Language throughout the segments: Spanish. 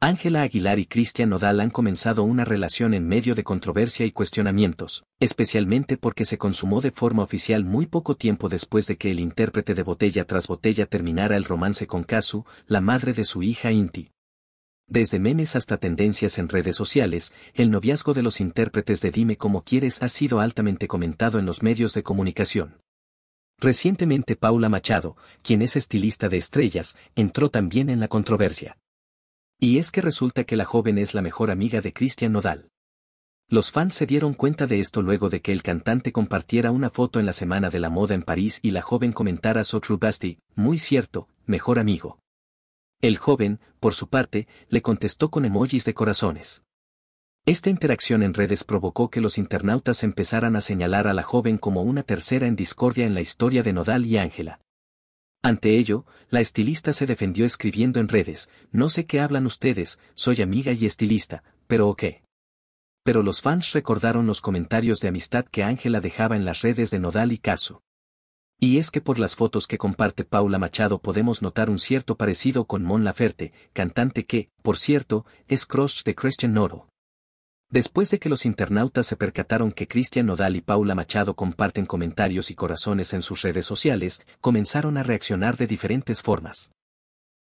Ángela Aguilar y Cristian Nodal han comenzado una relación en medio de controversia y cuestionamientos, especialmente porque se consumó de forma oficial muy poco tiempo después de que el intérprete de Botella tras Botella terminara el romance con Casu, la madre de su hija Inti. Desde memes hasta tendencias en redes sociales, el noviazgo de los intérpretes de Dime como quieres ha sido altamente comentado en los medios de comunicación. Recientemente Paula Machado, quien es estilista de estrellas, entró también en la controversia. Y es que resulta que la joven es la mejor amiga de Christian Nodal. Los fans se dieron cuenta de esto luego de que el cantante compartiera una foto en la Semana de la Moda en París y la joven comentara So True Basti, muy cierto, mejor amigo. El joven, por su parte, le contestó con emojis de corazones. Esta interacción en redes provocó que los internautas empezaran a señalar a la joven como una tercera en discordia en la historia de Nodal y Ángela. Ante ello, la estilista se defendió escribiendo en redes, no sé qué hablan ustedes, soy amiga y estilista, pero ¿o qué? Pero los fans recordaron los comentarios de amistad que Ángela dejaba en las redes de Nodal y Caso. Y es que por las fotos que comparte Paula Machado podemos notar un cierto parecido con Mon Laferte, cantante que, por cierto, es crush de Christian Noro. Después de que los internautas se percataron que Cristian Nodal y Paula Machado comparten comentarios y corazones en sus redes sociales, comenzaron a reaccionar de diferentes formas.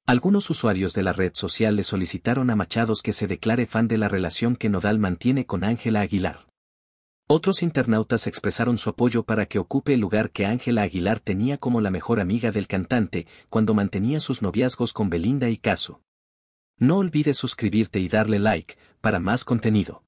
Algunos usuarios de la red social le solicitaron a Machados que se declare fan de la relación que Nodal mantiene con Ángela Aguilar. Otros internautas expresaron su apoyo para que ocupe el lugar que Ángela Aguilar tenía como la mejor amiga del cantante cuando mantenía sus noviazgos con Belinda y Caso. No olvides suscribirte y darle like para más contenido.